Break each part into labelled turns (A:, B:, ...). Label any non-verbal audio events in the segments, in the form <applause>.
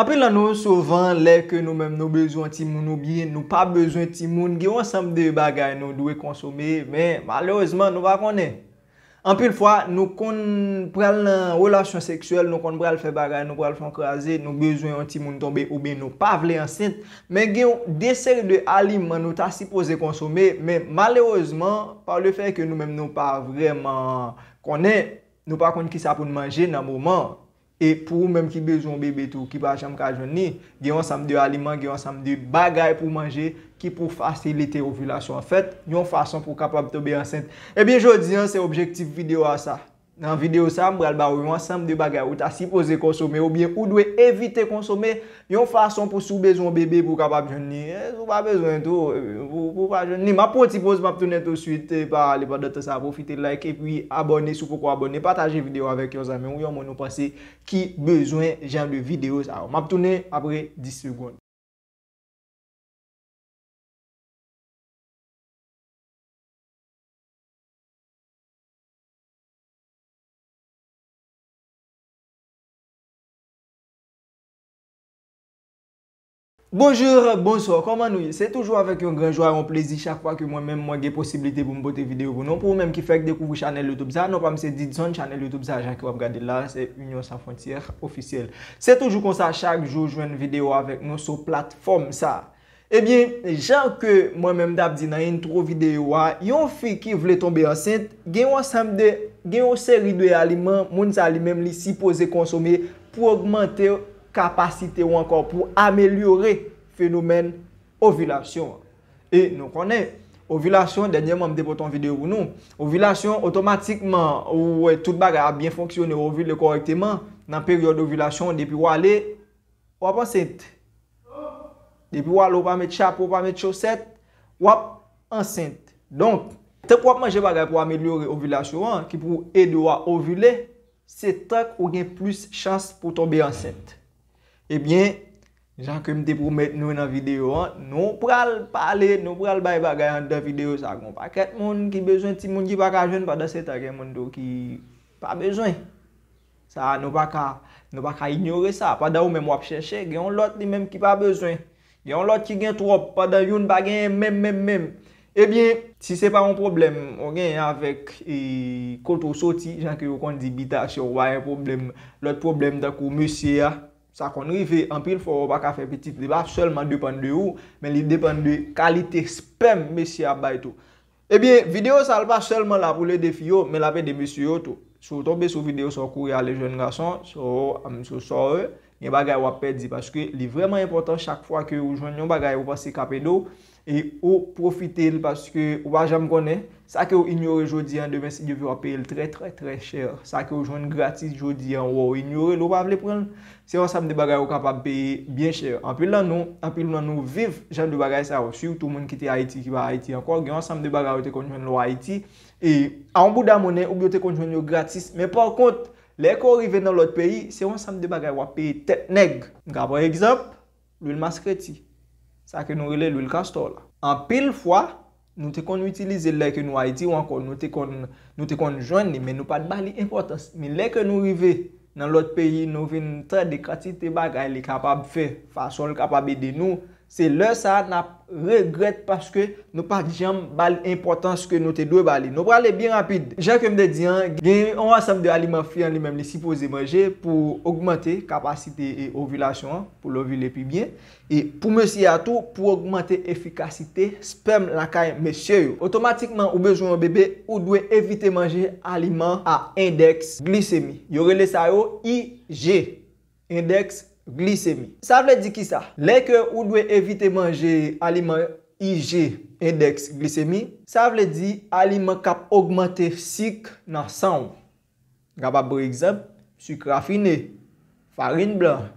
A: Anpil la nou souvan lè ke nou mèm nou bezwen ti moun oubi, nou pa bezwen ti moun, geyon sanp de bagay nou dwe konsome, men maléozman nou pa konen. Anpil fwa, nou kon pral nan relasyon seksuel, nou kon pral fè bagay, nou pral fon krasè, nou bezwen ti moun tombe oube, nou pa vle ansen, men geyon deser de alim man nou ta sipoze konsome, men maléozman par le fè ke nou mèm nou pa vreman konen, nou pa konen ki sa pou nou manje nan mouman. E pou mèm ki bezon bebetou, ki pa chanm ka jouni, gen yon sam de aliman, gen yon sam de bagay pou manje, ki pou fasilite yon vylasyon. En fèt, yon fason pou kapap to be ansen. Ebyen eh jodi yon se objektif video a sa. Nan videyo sa, mbrel ba ou yon asem de bagay ou ta si pose konsome ou bien ou dwe evite konsome yon fason pou sou bezon bebe pou kapap jouni. E, sou pa bezon tou, e, pou pa jouni. Ma poti pose, ma ptounen tout suite, e, pa le padote sa, profite like e pi abone sou poko abone, pataje videyo avek yon zame ou yon mounou pase ki bezon jen de videyo sa. Ma ptounen apre 10 segonde. Bonjour, bonsoir, konmanoui, se toujou avèk yon grenjou avèk yon plezi chak kwa ke mwen mèm mwen ge posibilite pou m bote videyo ou non pou mèm ki fèk dekouvri chanel Youtube za, non pa mse didzon chanel Youtube za, jank yo ap gade la, se Union San Frontier ofisyele Se toujou kon sa chak jou jwen videyo avèk nou sou platform sa Ebyen, jank yo mwen mèm dabdi nan intro videyo wa, yon fi ki vle tombe ansent, gen yon samde, gen yon seri de aliman, moun sa li mèm li si pose konsome pou augmenter kapasite ou ankor pou amelyore fenomen ovilasyon. E nou konen, ovilasyon, denye mwamde pou ton vide ou nou, ovilasyon, otomatikman, ou wè, tout baga a bien fonksyone, ovile korekteman, nan peryode ovilasyon, depi wale, wap ansynt. Depi wale, wap amet chap, wap amet choset, wap ansynt. Donk, tep wap manje baga pou amelyore ovilasyon, ki pou edi wap ovile, se tak ou gen plus chans pou tombe ansynt. Ebyen, jan ke mte pou met nou nan video an, nou pral pale, nou pral bay bagay an da video sa. Gon pa ket moun ki bezwen ti moun di baka joun pa da seta gen moun do ki pa bezwen. Sa, nou baka, nou baka ignore sa. Pa da ou mem wap chè chè, gen lout li mem ki pa bezwen. Gen lout ki gen trop, pa da joun pa gen mem, mem, mem. Ebyen, si se pa moun problem, o gen yon avèk e koutou soti, jan ke yon kon di bita chè ou wè yon problem, lout problem da kou musye ya. Sa konri ve empil fwo ou baka fe piti, di ba solman depan de ou, men li depan de kalite spem me si ap bay tou. Ebyen, eh video salba solman la poule de fiyo, men la pe de mesiyo tou. Sou tope sou video sou kou ya le jen gason, sou am sou sorre. gen bagay w ap pedi, paske li vreman impotant chak fwa ke ou joun yon bagay w pasi kapel ou, e ou profite el, paske w pa jam konen, sa ke ou inyori jodi an, devan si devyo ap pe el tre tre tre cher, sa ke ou joun gratis jodi an, w ou inyori l, w pa vle pren, se yon sam de bagay w kapap peye bien cher, an pil lan nou, an pil lan nou, viv jan de bagay sa, w si yon tou moun ki te Haiti, ki ba Haiti an kor, gen yon sam de bagay w te konjon yon Haiti, e an bout da mounen, w bi yo te konjon yon gratis, men par kont, Lè kon rive nan lot peyi, se yon samde bagay wap peyi tep neg. Nga bo ekzamp, loul mas kreti. Sa ke nou rile loul kastor la. An pil fwa, nou te kon utilize lè ke nou a iti wanko, nou te kon joan li, men nou pat ba li importans. Mi lè ke nou rive nan lot peyi, nou vin tre de kati te bagay li kapab fe, fason l kapab e di nou. Se lè sa, nan regret paske nou pa dijam bali impotans ke nou te dwe bali. Nou pralè bi rapide. Jè kem de diyan, gen yon asem de aliman fiyan li menm li sipoze manje pou augmente kapasite e ovilasyon, pou l'ovile pi bien. E pou mèsi atou, pou augmente efikasite, sperm lakay mè chè yo. Otomatikman ou bejou an bebe, ou dwe evite manje aliman a indeks glisemi. Yo rele sa yo IG, indeks glisemi. glisemi. Sa vle di ki sa? Lèkè ou dwe evite manje aliman IG, indeks glisemi, sa vle di aliman kap augmante psik nan san ou. Nga ba brekzab, suk rafine, farine blan,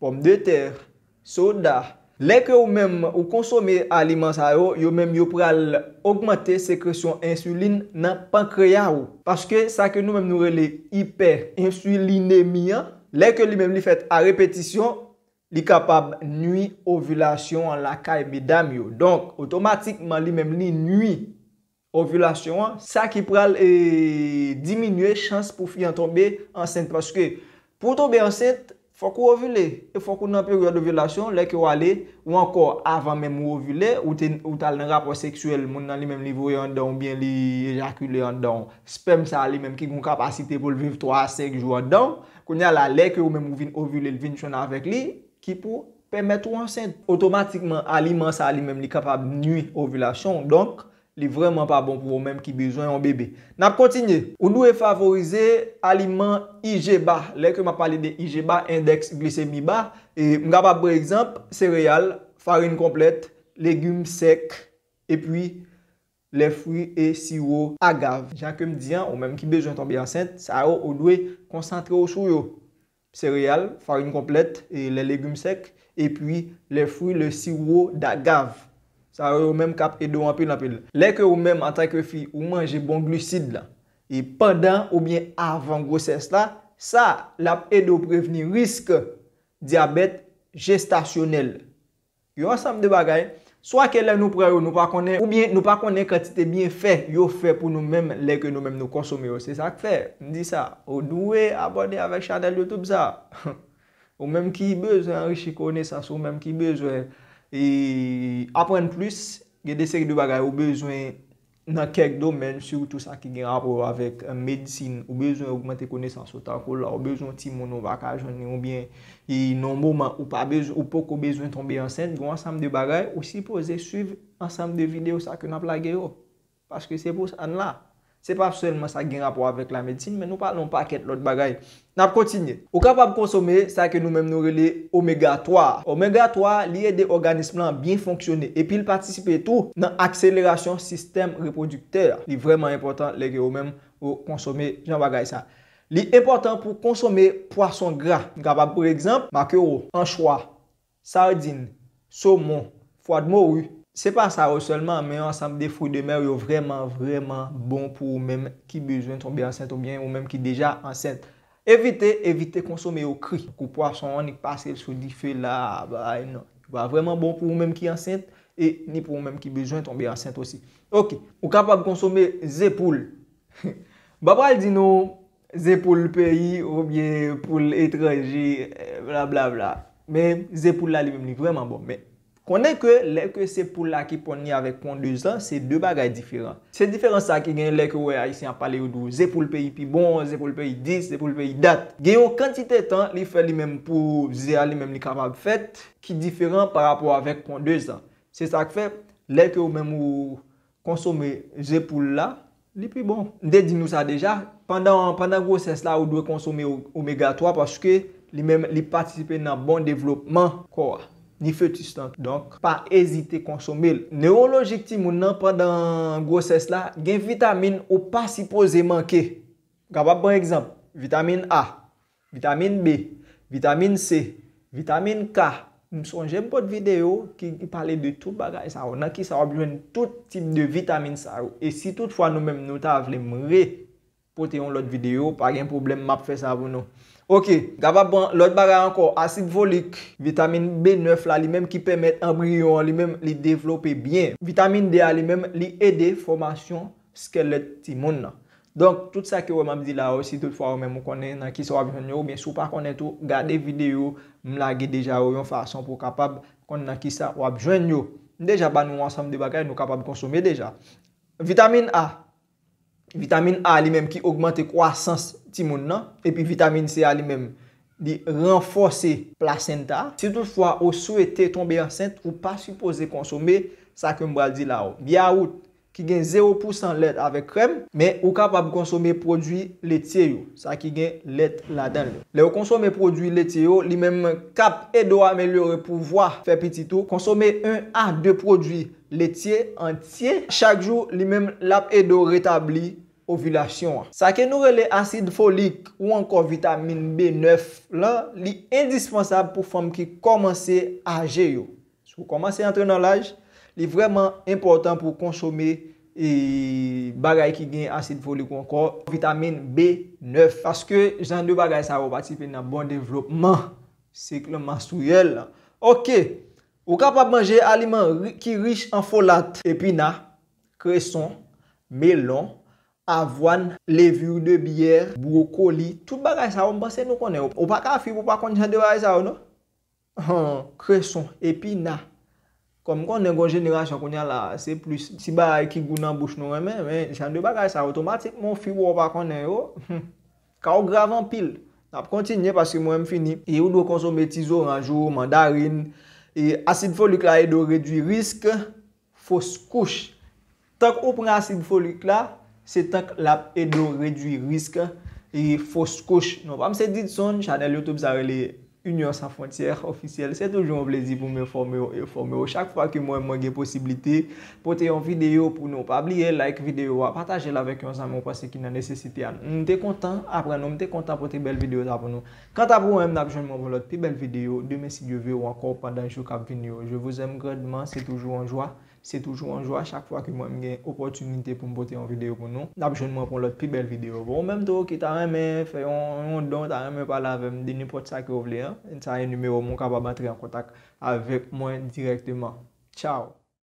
A: pom de ter, soda. Lèkè ou mèm ou konsome aliman sa ou, yo mèm yo pral augmante sekresyon insuline nan pankre ya ou. Paske sa ke nou mèm nou rele hyper insuline mi an, Lè ke li mèm li fèt a repetisyon, li kapab nwi ovilasyon an lakay bidam yo. Donk, otomatikman li mèm li nwi ovilasyon an, sa ki pral e eh, diminye chans pou fiyan tombe ansen. Paske, pou tombe ansen, Fok ou ovile, e fok ou nan periode ovilasyon, leke ou ale, ou ankor, avan menm ou ovile, ou tal nan rapor seksuel, moun nan li menm li voyan don, bien li ejakulean don, spem sa li menm ki goun kapasite pou li viv 3-5 jouan don, koun ya la leke ou menm ou vin ovile, vin chon avek li, ki pou pemet ou ansen. Otomatikman, aliman sa li menm li kapab nui ovilasyon, donk. li vremen pa bon pou ou menm ki bejwen yon bebe. Nap kontinye, ou nou e favorize alimen IG ba, lèk yo ma pali de IG ba, indeks glisemi ba, mga pa pre-exemple, sereyal, farin komplet, legume sek, epwi, le fri e siwo agav. Jan kem diyan, ou menm ki bejwen tombe yon sent, sa yo ou nou e konsantre ou sou yo. Sereyal, farin komplet, le legume sek, epwi, le fri e siwo agav. Sa yo mèm kap edo anpil anpil. Lèk yo mèm an tak refi ou manje bon glusid la. E pandan ou mèm avan groses la, sa lèp edo preveni risk diabet gestasyonel. Yo an sam de bagay. So a ke lè nou pre yo nou pa konen, ou mèm nou pa konen kati te bie fè, yo fè pou nou mèm lèk yo nou mèm nou konsome yo. Se sa k fè, mèm di sa. Ou nou e abone avèk chanel Youtube sa. <laughs> Ou mèm ki bezwe, anri chikone sa sou mèm ki bezwe. E apren plis, ge de seri de bagay ou bezwen nan kek domen, sur tout sa ki gen apou avèk euh, medisin, ou bezwen augmente kone san sotankou la, ou bezwen ti moun nou bakaj, ou nan e non mouman, ou pouk ou bezwen tombe ansen, gen ansam de bagay, ou si pose, suiv ansam de video sa ki nan plage yo. Paske se pose an la. Se pa apselman sa gen rapor avek la medsine, men nou palon pa ket lot bagay. Nap kontinye. Ou kapap konsome sa ke nou menm nou rele Omega 3. Omega 3 li e de organisme lan bien fonksyonne, epil patisipe tou nan akselerasyon sistem reprodukter. Li vreman important leke ou menm ou konsome jan bagay sa. Li important pou konsome poason gra. Grapap pou reksamp, makero, anchoa, sardine, somon, fwadmoui, Se pa sa ou selman, men ansem de fwou de mer yo vreman, vreman bon pou ou menm ki bezwen tombe ansent ou bien ou menm ki deja ansent. Evite, evite konsome yo kri kou pwason ni pase sou di fe la. Non. Vreman bon pou ou menm ki ansent e ni pou ou menm ki bezwen tombe ansent osi. Ok, ou kapab konsome zepoul. <laughs> Babal di nou, zepoul peyi ou bien poul etreji, eh, bla bla bla. Men, zepoul la li menm ni vreman bon menm. Konnen ke leke se pou la ki pon ni avek pon 2 an, se de bagay diferan. Se diferan sa ki genye leke ou e aisyan pale ou do zè pou l'peyi pi bon, zè pou l'peyi di, zè pou l'peyi dat. Genye ou kantite tan, li fe li menm pou zè a li menm li kamab fet, ki diferan par apou avek pon 2 an. Se sa ke fe, leke ou menm ou konsome zè pou l'la, li pi bon. Nde di nou sa deja, pandan gwo ses la ou dwe konsome omega 3, paske li menm li patisipe nan bon devlopman. Ko wa? Ni fetistant. Donk, pa ezite konsome l. Neologik ti moun nan pandan goses la, gen vitamine ou pa sipoze manke. Gaba par ekzamp, vitamine A, vitamine B, vitamine C, vitamine K. Mson jem pot videyo ki pale de tout bagay sa ou. Nan ki sa ou blwen tout tip de vitamine sa ou. E si tout fwa nou menm nou ta avle mre poteyon lot videyo, pa gen problem map fe sa ou nou. Ok, gava bon, lot bagay anko, asif volik. Vitamine B9 la, li menm ki pemet embrion, li menm li devlope bien. Vitamine D a, li menm li ede formasyon skelet ti moun. Donk, tout sa ki wè mam di la osi, tout fwa wè menm wè konen nan ki sa wap jwen yo, mwen sou pa konen tou, gade videyo, mwen lage deja wè yon fason pou kapab konen nan ki sa wap jwen yo. Deja ban nou ansam de bagay, nou kapab konsome deja. Vitamine A. Vitamine A li menm ki augmente kwasans ti moun nan, epi vitamine C a li menm di renfose placenta. Si tout fwa ou souete tombe ansente, ou pa suppose konsome sa kem braldi la ou. Bi a ou ki gen 0% let avè krem, men ou kap ap konsome prodwi letye yo, sa ki gen let la den. Le ou konsome prodwi letye yo, li menm kap edo amelure pou vwa fe petitou, konsome 1 a 2 prodwi letye antye, chak jou li menm lap edo retabli, ovilasyon. Sa ke nou rele asid folik ou ankon vitamine B9 la, li indispensab pou fam ki komanse aje yo. Sou komanse entre nan laj, li vreman importan pou konsome e bagay ki gen asid folik ou ankon vitamine B9. Paske jan de bagay sa robotipe nan bon devlopman sekleman souyel. Ok, ou kapap manje aliman ki riche an folat epina, kreson, melon, avoan, levur de biyer, brokoli, tout bagay sa ou m basen nou konnen ou. Ou pa ka fibou pa konnen chande bagay sa ou nou? Kreson, epina. Kom konnen gon jenera chan konnen la, se plus, si bagay ki gounan bouch nou, men, men, chande bagay sa ou. Otomatik, moun fibou ou pa konnen ou, oh. ka ou grav an pil. Nap kontinye, paski mwen m finip. E ou do konsome tizor anjou, mandarin, e asid folik la e do redwi risk, fos kouch. Tak ou pre asid folik la, Se tak lap edon redwi risk e foskosh. Non pa mse dit son chanel Youtube zarele Unyon San Frontier ofisyele. Se toujou mwen plezi pou mwen informe yo. Informe yo chak fwa ki mwen mwen gen posibilite. Pote yon video pou nou. Pabliye like video wa. Pataje la vek yon zanmou pa se ki nan nesesite an. Mte kontan apre nou. Mte kontan pote bel video apre nou. Kant apre ou mwen apjoun mwen volot. Pi bel video. Deme si diyo ve ou ankor pandan jou kap vini yo. Je vous aime grandement. Se toujou anjwa. Se toujou anjou a chak fwa ki mwen gen opotunite pou mpote yon videyo pou nou. Dap joun mwen pou lout pi bel videyo. Bon, menm tou ki ta reme fwe yon don, ta reme pala ve mdeni pot sa ki ou vle. N sa yon numero mwen kaba batre yon kontak avek mwen direktman. Tchao!